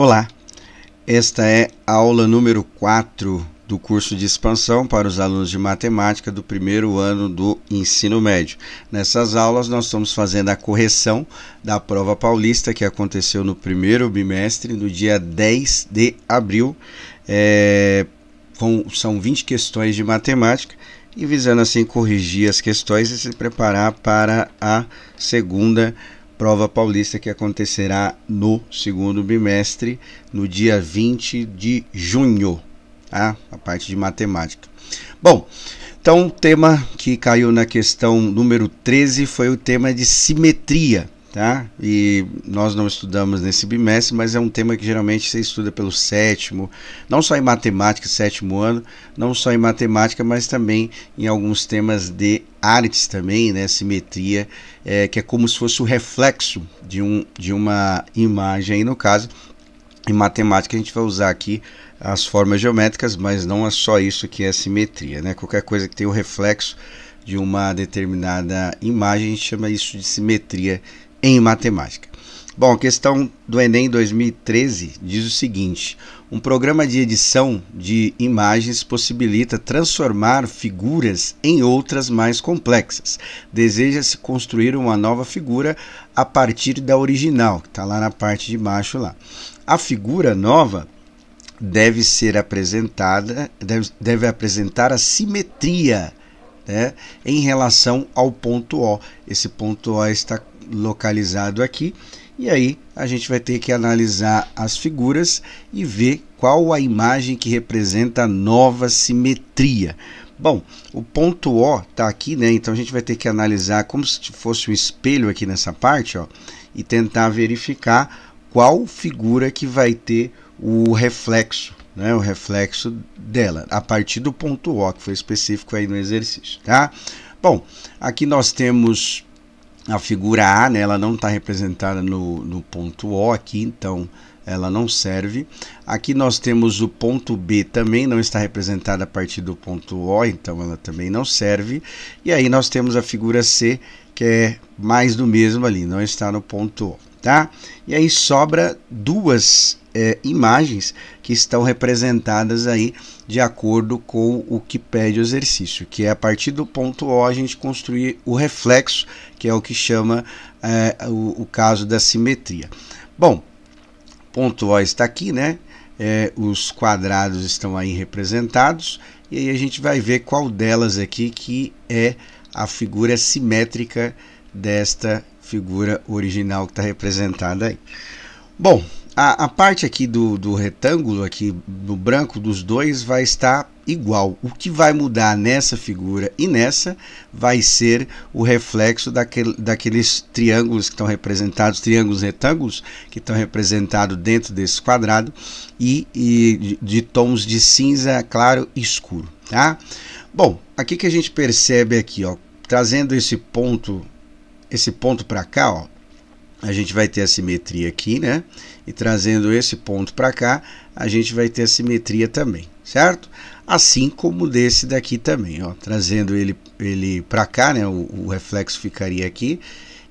Olá, esta é a aula número 4 do curso de expansão para os alunos de matemática do primeiro ano do ensino médio. Nessas aulas, nós estamos fazendo a correção da prova paulista que aconteceu no primeiro bimestre, no dia 10 de abril. É, com, são 20 questões de matemática e visando assim corrigir as questões e se preparar para a segunda prova paulista que acontecerá no segundo bimestre, no dia 20 de junho, tá? a parte de matemática. Bom, então o tema que caiu na questão número 13 foi o tema de simetria tá? E nós não estudamos nesse bimestre, mas é um tema que geralmente você estuda pelo sétimo, não só em matemática, sétimo ano, não só em matemática, mas também em alguns temas de artes também, né? Simetria, é, que é como se fosse o reflexo de, um, de uma imagem, no caso, em matemática a gente vai usar aqui as formas geométricas, mas não é só isso que é simetria, né? Qualquer coisa que tem o reflexo de uma determinada imagem, a gente chama isso de simetria em matemática. Bom, a questão do Enem 2013 diz o seguinte: um programa de edição de imagens possibilita transformar figuras em outras mais complexas. Deseja-se construir uma nova figura a partir da original, que está lá na parte de baixo lá. A figura nova deve ser apresentada, deve, deve apresentar a simetria né, em relação ao ponto O. Esse ponto O está localizado aqui. E aí a gente vai ter que analisar as figuras e ver qual a imagem que representa a nova simetria. Bom, o ponto O está aqui, né? Então a gente vai ter que analisar como se fosse um espelho aqui nessa parte, ó, e tentar verificar qual figura que vai ter o reflexo, né? O reflexo dela a partir do ponto O que foi específico aí no exercício, tá? Bom, aqui nós temos a figura A, né, ela não está representada no, no ponto O aqui, então ela não serve. Aqui nós temos o ponto B também, não está representada a partir do ponto O, então ela também não serve. E aí nós temos a figura C, que é mais do mesmo ali, não está no ponto O tá? E aí sobra duas é, imagens que estão representadas aí de acordo com o que pede o exercício, que é a partir do ponto O a gente construir o reflexo, que é o que chama é, o, o caso da simetria. Bom, ponto O está aqui, né? É, os quadrados estão aí representados e aí a gente vai ver qual delas aqui que é a figura simétrica desta figura original que está representada aí. Bom, a, a parte aqui do, do retângulo, aqui do branco dos dois, vai estar igual. O que vai mudar nessa figura e nessa vai ser o reflexo daquele, daqueles triângulos que estão representados, triângulos retângulos que estão representados dentro desse quadrado e, e de, de tons de cinza claro e escuro, tá? Bom, aqui que a gente percebe aqui, ó, trazendo esse ponto esse ponto para cá, ó, a gente vai ter a simetria aqui, né? E trazendo esse ponto para cá, a gente vai ter a simetria também, certo? Assim como desse daqui também, ó, trazendo ele, ele para cá, né? O, o, reflexo ficaria aqui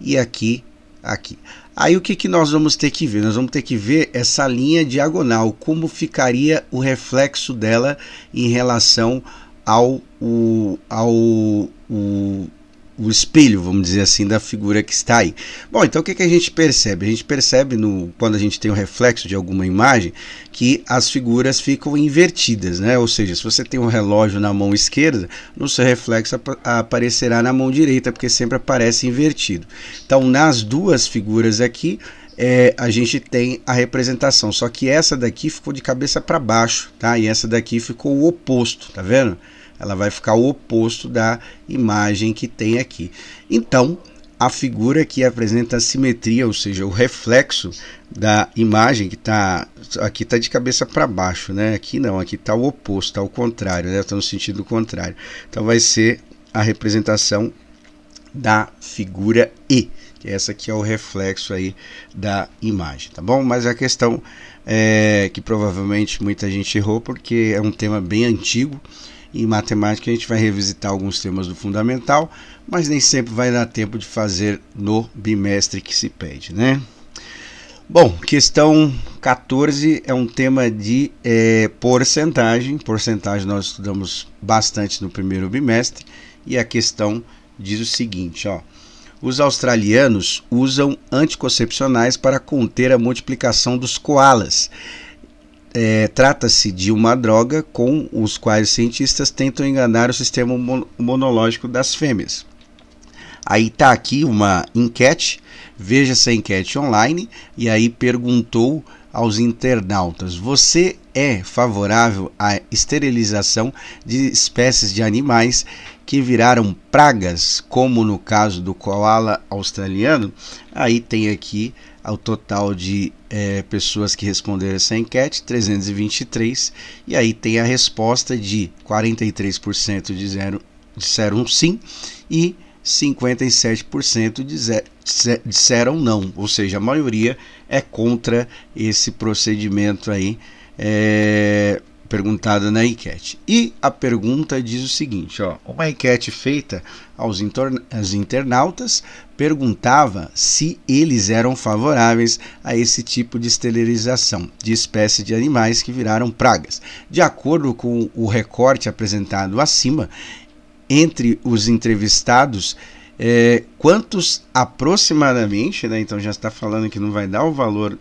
e aqui, aqui. Aí o que, que nós vamos ter que ver? Nós vamos ter que ver essa linha diagonal, como ficaria o reflexo dela em relação ao, o ao, ao o espelho, vamos dizer assim, da figura que está aí. Bom, então o que, que a gente percebe? A gente percebe no, quando a gente tem o um reflexo de alguma imagem que as figuras ficam invertidas, né? Ou seja, se você tem um relógio na mão esquerda, no seu reflexo ap aparecerá na mão direita, porque sempre aparece invertido. Então, nas duas figuras aqui, é, a gente tem a representação, só que essa daqui ficou de cabeça para baixo, tá? E essa daqui ficou o oposto, tá vendo? Ela vai ficar o oposto da imagem que tem aqui. Então, a figura que apresenta a simetria, ou seja, o reflexo da imagem que está aqui está de cabeça para baixo, né? Aqui não, aqui está o oposto, está o contrário, né? Está no sentido contrário. Então vai ser a representação da figura E, que é essa aqui é o reflexo aí da imagem, tá bom? Mas a questão é que provavelmente muita gente errou porque é um tema bem antigo em matemática, a gente vai revisitar alguns temas do fundamental, mas nem sempre vai dar tempo de fazer no bimestre que se pede, né? Bom, questão 14 é um tema de é, porcentagem. Porcentagem nós estudamos bastante no primeiro bimestre. E a questão diz o seguinte: ó, os australianos usam anticoncepcionais para conter a multiplicação dos koalas é, trata-se de uma droga com os quais cientistas tentam enganar o sistema monológico das fêmeas. Aí está aqui uma enquete, veja essa enquete online, e aí perguntou aos internautas: Você é favorável à esterilização de espécies de animais que viraram pragas, como no caso do koala australiano? Aí tem aqui ao total de é, pessoas que responderam essa enquete, 323, e aí tem a resposta de 43% disseram, disseram sim e 57% disseram não, ou seja, a maioria é contra esse procedimento aí. É, perguntada na enquete. E a pergunta diz o seguinte, ó, uma enquete feita aos internautas perguntava se eles eram favoráveis a esse tipo de esterilização de espécies de animais que viraram pragas. De acordo com o recorte apresentado acima, entre os entrevistados, é, quantos aproximadamente, né, então já está falando que não vai dar o valor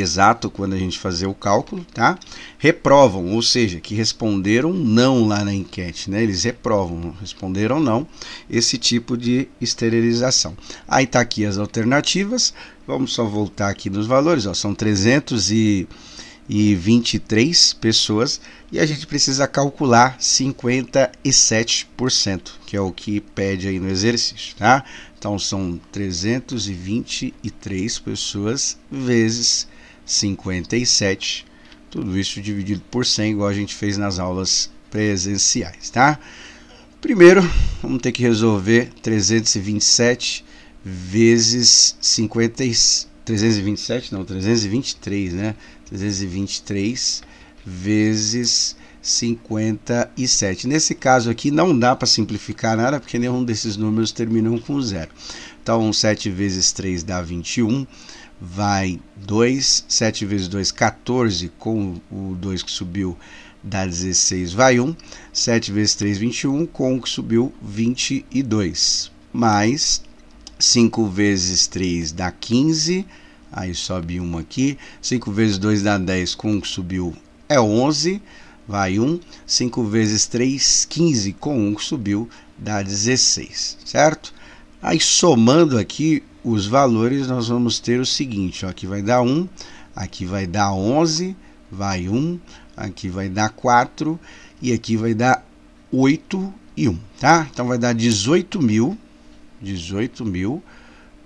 exato quando a gente fazer o cálculo, tá? Reprovam, ou seja, que responderam não lá na enquete, né? Eles reprovam, responderam não esse tipo de esterilização. Aí tá aqui as alternativas. Vamos só voltar aqui nos valores, ó, são 323 pessoas e a gente precisa calcular 57%, que é o que pede aí no exercício, tá? Então são 323 pessoas vezes 57. Tudo isso dividido por 100, igual a gente fez nas aulas presenciais, tá? Primeiro, vamos ter que resolver 327 vezes 50 327, não, 323, né? 323 vezes 57. Nesse caso aqui não dá para simplificar nada, porque nenhum desses números terminam com zero. Então, 7 vezes 3 dá 21 vai 2, 7 vezes 2, 14, com o 2 que subiu dá 16, vai 1, 7 vezes 3, 21, com o que subiu 22, mais 5 vezes 3 dá 15, aí sobe 1 aqui, 5 vezes 2 dá 10, com o que subiu é 11, vai 1, 5 vezes 3, 15, com o que subiu dá 16, certo? Aí somando aqui os valores, nós vamos ter o seguinte: ó, aqui vai dar 1, aqui vai dar 11, vai 1, aqui vai dar 4 e aqui vai dar 8 e 1, tá? Então vai dar 18 mil, 18 mil.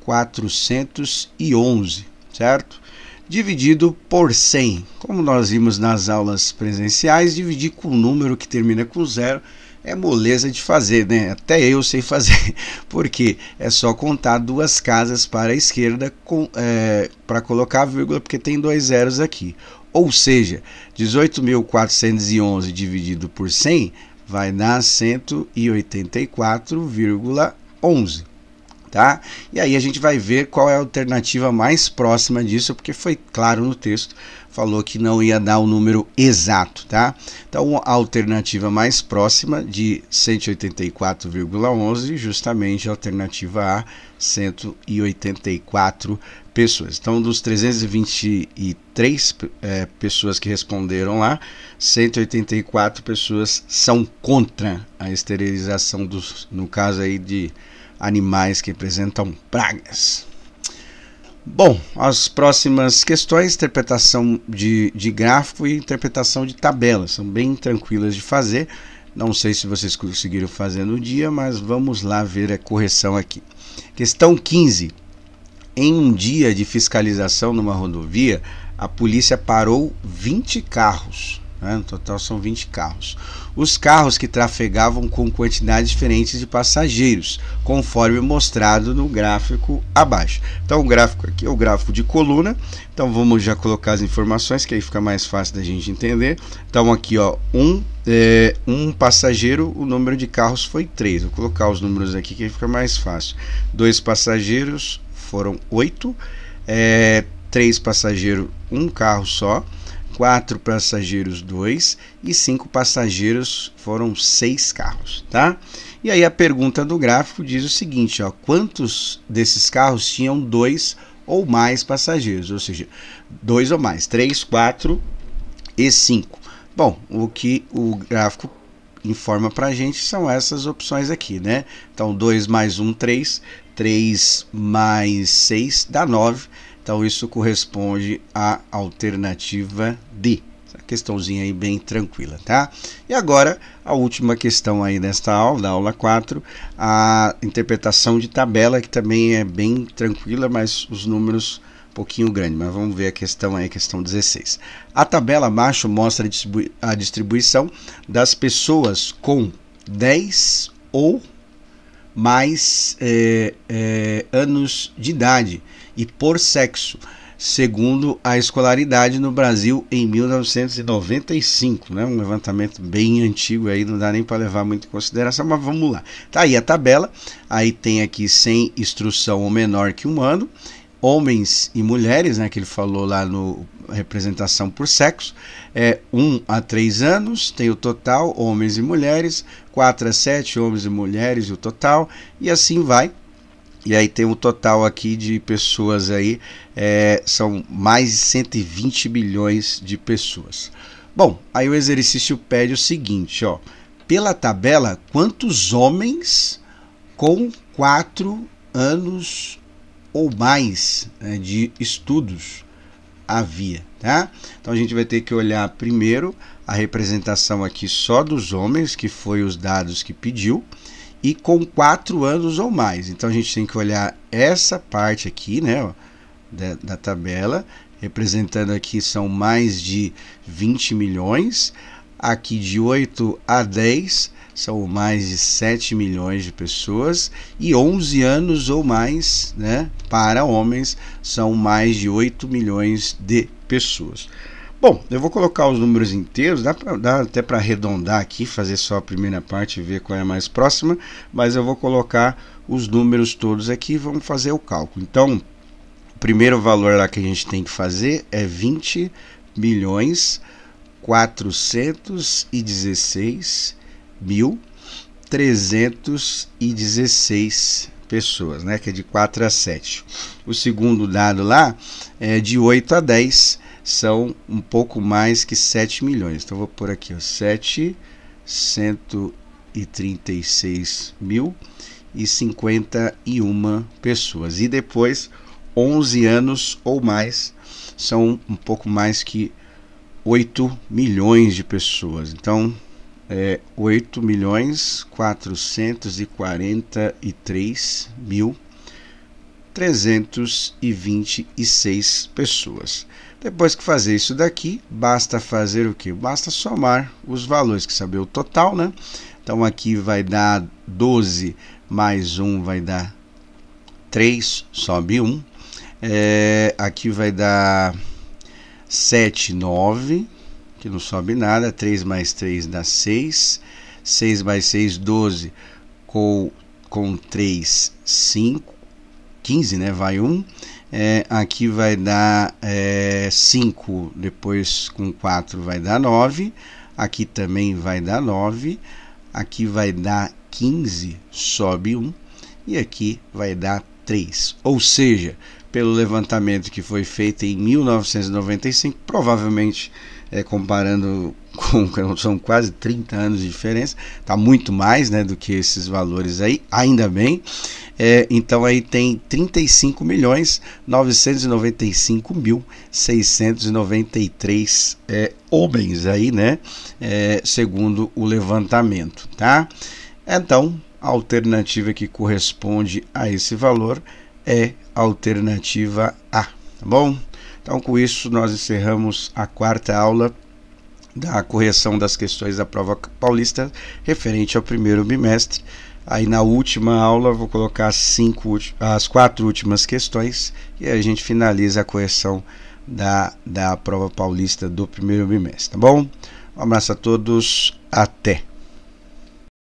411, certo? Dividido por 100. Como nós vimos nas aulas presenciais, dividir com o um número que termina com zero é moleza de fazer, né? Até eu sei fazer, porque é só contar duas casas para a esquerda é, para colocar a vírgula, porque tem dois zeros aqui. Ou seja, 18.411 dividido por 100 vai dar 184,11 tá? E aí a gente vai ver qual é a alternativa mais próxima disso, porque foi claro no texto falou que não ia dar o número exato, tá? Então a alternativa mais próxima de 184,11, justamente a alternativa A, 184 pessoas. Então dos 323 é, pessoas que responderam lá, 184 pessoas são contra a esterilização dos, no caso aí de animais que apresentam pragas. Bom, as próximas questões, interpretação de, de gráfico e interpretação de tabela, são bem tranquilas de fazer. Não sei se vocês conseguiram fazer no dia, mas vamos lá ver a correção aqui. Questão 15. Em um dia de fiscalização numa rodovia, a polícia parou 20 carros. Né? No total são 20 carros. Os carros que trafegavam com quantidades diferentes de passageiros, conforme mostrado no gráfico abaixo. Então, o gráfico aqui é o gráfico de coluna. Então, vamos já colocar as informações que aí fica mais fácil da gente entender. Então, aqui ó, um, é, um passageiro, o número de carros foi 3. Vou colocar os números aqui que fica mais fácil. Dois passageiros foram 8. É, três passageiros, um carro só quatro passageiros, dois, e cinco passageiros foram seis carros, tá? E aí a pergunta do gráfico diz o seguinte, ó, quantos desses carros tinham dois ou mais passageiros, ou seja, dois ou mais, três, quatro e cinco. Bom, o que o gráfico informa para a gente são essas opções aqui, né? Então, 2 mais 1, 3, 3 mais 6 dá 9, então isso corresponde à alternativa D. Essa questãozinha aí bem tranquila, tá? E agora, a última questão aí desta aula, da aula 4, a interpretação de tabela, que também é bem tranquila, mas os números pouquinho grande, mas vamos ver a questão aí, questão 16. A tabela abaixo mostra a distribuição das pessoas com 10 ou mais é, é, anos de idade e por sexo, segundo a escolaridade no Brasil em 1995, né? Um levantamento bem antigo aí, não dá nem para levar muito em consideração, mas vamos lá. Tá aí a tabela. Aí tem aqui sem instrução ou menor que um ano, homens e mulheres, né, que ele falou lá no representação por sexo, é 1 um a 3 anos, tem o total, homens e mulheres, 4 a 7, homens e mulheres o total, e assim vai. E aí tem um total aqui de pessoas aí, é, são mais de 120 milhões de pessoas. Bom, aí o exercício pede o seguinte, ó. Pela tabela, quantos homens com 4 anos ou mais né, de estudos havia, tá? Então a gente vai ter que olhar primeiro a representação aqui só dos homens, que foi os dados que pediu e com 4 anos ou mais. Então a gente tem que olhar essa parte aqui, né, ó, da, da tabela, representando aqui são mais de 20 milhões, aqui de 8 a 10 são mais de 7 milhões de pessoas e 11 anos ou mais, né, para homens são mais de 8 milhões de pessoas. Bom, eu vou colocar os números inteiros, dá, pra, dá até para arredondar aqui, fazer só a primeira parte e ver qual é a mais próxima, mas eu vou colocar os números todos aqui e vamos fazer o cálculo. Então, o primeiro valor lá que a gente tem que fazer é 20 milhões 416 mil 316 pessoas, né? que é de 4 a 7. O segundo dado lá é de 8 a 10 são um pouco mais que 7 milhões. Então vou por aqui, ó, 736 mil e 51 pessoas. E depois 11 anos ou mais são um pouco mais que 8 milhões de pessoas. Então é 8 milhões 443 mil 326 pessoas. Depois que fazer isso daqui, basta fazer o que? Basta somar os valores, que é saber o total, né? Então aqui vai dar 12 mais 1 vai dar 3, sobe 1. É, aqui vai dar 7, 9, que não sobe nada. 3 mais 3 dá 6. 6 mais 6, 12. Com, com 3, 5. 15, né? Vai 1. É, aqui vai dar 5, é, depois com 4 vai dar 9, aqui também vai dar 9, aqui vai dar 15, sobe 1, um, e aqui vai dar 3. Ou seja, pelo levantamento que foi feito em 1995, provavelmente é, comparando com são quase 30 anos de diferença, está muito mais né, do que esses valores aí, ainda bem. É, então aí tem 35 milhões 995 mil é, homens aí, né? É, segundo o levantamento, tá? Então, a alternativa que corresponde a esse valor é a alternativa A, tá bom? Então, com isso, nós encerramos a quarta aula da correção das questões da prova paulista referente ao primeiro bimestre. Aí na última aula vou colocar as, cinco, as quatro últimas questões e a gente finaliza a correção da, da prova paulista do primeiro bimestre, tá bom? Um abraço a todos, até!